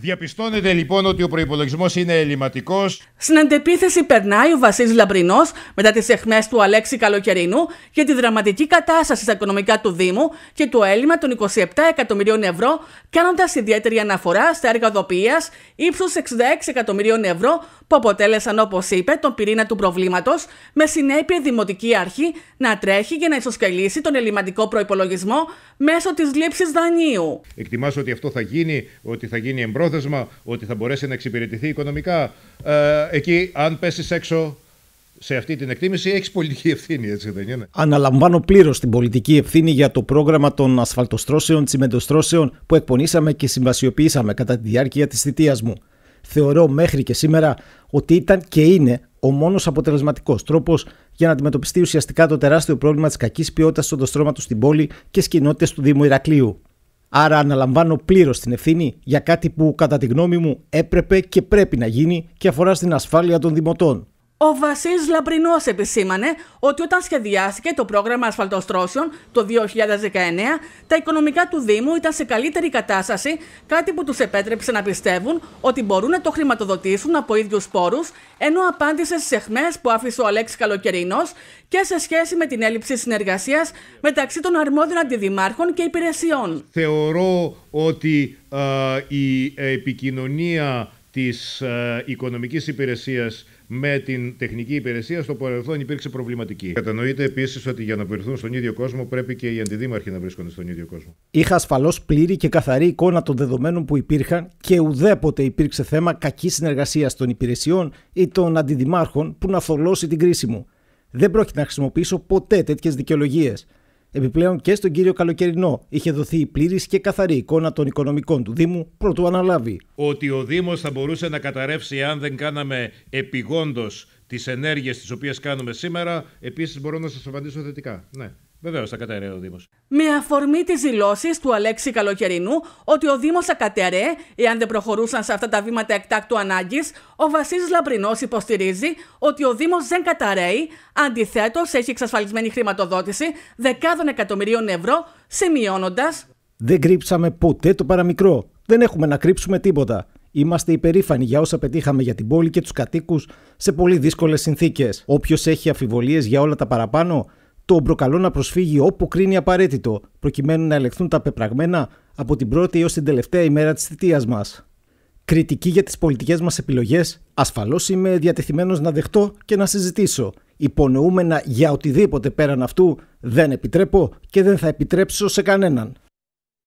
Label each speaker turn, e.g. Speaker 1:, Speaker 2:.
Speaker 1: Διαπιστώνεται λοιπόν ότι ο προπολογισμό είναι ελληματικός. Στην αντεπίθεση περνάει ο Βασίλης Λαμπρινός μετά τις αιχμές του Αλέξη Καλοκαιρινού για τη δραματική κατάσταση στα οικονομικά του Δήμου και το έλλειμμα των 27 εκατομμυρίων ευρώ, κάνοντας ιδιαίτερη αναφορά στα έργα δοπίας ύψου 66 εκατομμυρίων ευρώ που αποτέλεσαν, όπως είπε, τον πυρήνα του προβλήματος, με συνέπεια η Δημοτική Αρχή να τρέχει και να ισοσκελίσει τον ελληματικό προπολογισμό μέσω της λήψης δανείου.
Speaker 2: Εκτιμάς ότι αυτό θα γίνει, ότι θα γίνει εμπρός ότι θα μπορέσει να εξυπηρετηθεί οικονομικά. Ε, εκεί, αν πέσεις έξω σε αυτή την εκτίμηση, έχεις πολιτική ευθύνη, έτσι δεν είναι.
Speaker 3: Αναλαμβάνω πλήρως την πολιτική ευθύνη για το πρόγραμμα των ασφαλτοστρώσεων, τσιμεντοστρώσεων που εκπονήσαμε και συμβασιοποιήσαμε κατά τη διάρκεια της θητείας μου. Θεωρώ μέχρι και σήμερα ότι ήταν και είναι ο μόνος αποτελεσματικός τρόπος για να αντιμετωπιστεί ουσιαστικά το τεράστιο πρόβλημα της κακής ποιότητας του οδοστρώματο στην πόλη και στις κοινότητες του Δήμου Ηρακλείου. Άρα αναλαμβάνω πλήρως την ευθύνη για κάτι που κατά τη γνώμη μου έπρεπε και πρέπει να γίνει και αφορά στην ασφάλεια των δημοτών.
Speaker 1: Ο Βασίλης Λαμπρινός επισήμανε ότι όταν σχεδιάστηκε το πρόγραμμα ασφαλτοστρώσεων το 2019, τα οικονομικά του Δήμου ήταν σε καλύτερη κατάσταση, κάτι που τους επέτρεψε να πιστεύουν ότι μπορούν να το χρηματοδοτήσουν από ίδιους πόρους, ενώ απάντησε στις αιχμές που άφησε ο Αλέξης Καλοκαιρινός και σε σχέση με την έλλειψη συνεργασίας μεταξύ των αρμόδιων αντιδημάρχων και υπηρεσιών.
Speaker 2: Θεωρώ ότι η επικοινωνία της οικονομικής υπηρεσίας με την τεχνική υπηρεσία στο παρελθόν υπήρξε προβληματική. Κατανοείται επίσης ότι για να βρεθούν στον ίδιο κόσμο πρέπει και οι αντιδήμαρχοι να βρίσκονται στον ίδιο κόσμο.
Speaker 3: Είχα ασφαλώς πλήρη και καθαρή εικόνα των δεδομένων που υπήρχαν και ουδέποτε υπήρξε θέμα κακής συνεργασίας των υπηρεσιών ή των αντιδημάρχων που να θολώσει την κρίση μου. Δεν πρόκειται να χρησιμοποιήσω ποτέ τέτοιες δικαιολογίες. Επιπλέον και στον κύριο Καλοκαιρινό είχε δοθεί η πλήρης και καθαρή εικόνα των οικονομικών του Δήμου πρωτού αναλάβει.
Speaker 2: Ότι ο Δήμος θα μπορούσε να καταρρεύσει αν δεν κάναμε επιγόντως τις ενέργειες τις οποίες κάνουμε σήμερα, επίσης μπορώ να σας απαντήσω θετικά. Ναι. Βεβαίως, θα κατέρεε ο Δήμος.
Speaker 1: Με αφορμή τις δηλώσεις του Αλέξη Καλοκαιρινού ότι ο Δήμος θα κατέρεε εάν δεν προχωρούσαν σε αυτά τα βήματα εκτάκτου ανάγκης, ο Βασίλης Λαμπρινός υποστηρίζει ότι ο Δήμος δεν καταραίει. Αντιθέτως, έχει εξασφαλισμένη χρηματοδότηση δεκάδων εκατομμυρίων ευρώ, σημειώνοντας.
Speaker 3: Δεν κρύψαμε ποτέ το παραμικρό. Δεν έχουμε να κρύψουμε τίποτα. Είμαστε υπερήφανοι για όσα πετύχαμε για την πόλη και τους κατοίκους σε πολύ δύσκολες συνθήκες. Όποιος έχει αφιβολίες για όλα τα παραπάνω, το προκαλώ να προσφύγει όπου κρίνει απαραίτητο, προκειμένου να ελεγχθούν τα πεπραγμένα από την πρώτη έως την τελευταία ημέρα της θητείας μας. Κριτική για τις πολιτικές μας επιλογές, ασφαλώς είμαι διατεθειμένος να δεχτώ και να συζητήσω. Υπονοούμενα για οτιδήποτε πέραν αυτού δεν επιτρέπω και δεν θα επιτρέψω σε κανέναν.